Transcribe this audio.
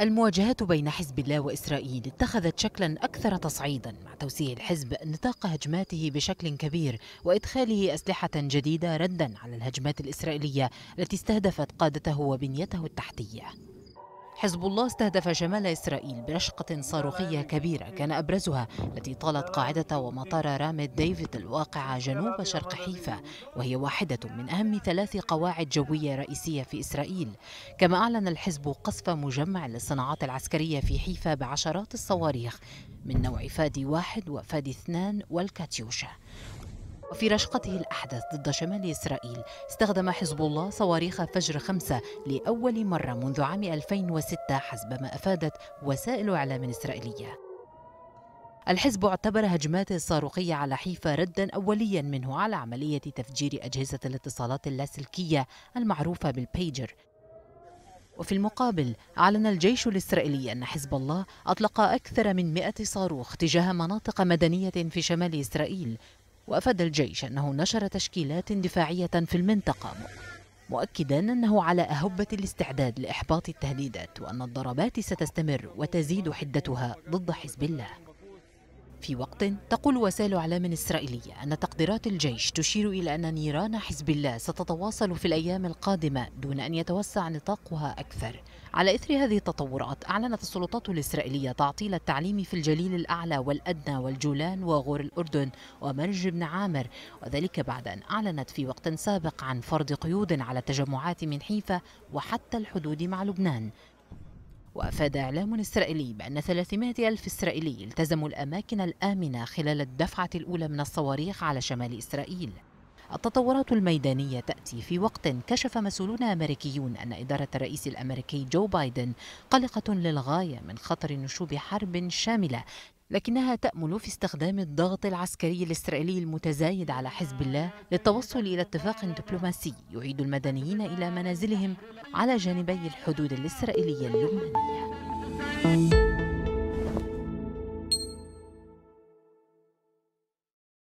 المواجهات بين حزب الله وإسرائيل اتخذت شكلا أكثر تصعيدا مع توسيع الحزب نطاق هجماته بشكل كبير وإدخاله أسلحة جديدة ردا على الهجمات الإسرائيلية التي استهدفت قادته وبنيته التحتية حزب الله استهدف شمال إسرائيل برشقة صاروخية كبيرة كان أبرزها التي طالت قاعدة ومطار رامد ديفيد الواقع جنوب شرق حيفا وهي واحدة من أهم ثلاث قواعد جوية رئيسية في إسرائيل كما أعلن الحزب قصف مجمع للصناعات العسكرية في حيفا بعشرات الصواريخ من نوع فادي واحد وفادي اثنان والكاتيوشا وفي رشقته الأحدث ضد شمال إسرائيل استخدم حزب الله صواريخ فجر خمسة لأول مرة منذ عام 2006 حسب ما أفادت وسائل إعلام إسرائيلية الحزب اعتبر هجماته الصاروخية على حيفا ردا أوليا منه على عملية تفجير أجهزة الاتصالات اللاسلكية المعروفة بالبيجر وفي المقابل أعلن الجيش الإسرائيلي أن حزب الله أطلق أكثر من 100 صاروخ تجاه مناطق مدنية في شمال إسرائيل وأفاد الجيش أنه نشر تشكيلات دفاعية في المنطقة مؤكدا أنه على أهبة الاستعداد لإحباط التهديدات وأن الضربات ستستمر وتزيد حدتها ضد حزب الله في وقت تقول وسائل اعلام اسرائيليه ان تقديرات الجيش تشير الى ان نيران حزب الله ستتواصل في الايام القادمه دون ان يتوسع نطاقها اكثر على اثر هذه التطورات اعلنت السلطات الاسرائيليه تعطيل التعليم في الجليل الاعلى والادنى والجولان وغور الاردن ومرج بن عامر وذلك بعد ان اعلنت في وقت سابق عن فرض قيود على التجمعات من حيفا وحتى الحدود مع لبنان وأفاد إعلام إسرائيلي بأن 300 ألف إسرائيلي التزموا الأماكن الآمنة خلال الدفعة الأولى من الصواريخ على شمال إسرائيل التطورات الميدانية تأتي في وقت كشف مسؤولون أمريكيون أن إدارة الرئيس الأمريكي جو بايدن قلقة للغاية من خطر نشوب حرب شاملة لكنها تأمل في استخدام الضغط العسكري الإسرائيلي المتزايد على حزب الله للتوصل إلى اتفاق دبلوماسي يعيد المدنيين إلى منازلهم على جانبي الحدود الإسرائيلية اللبنانية.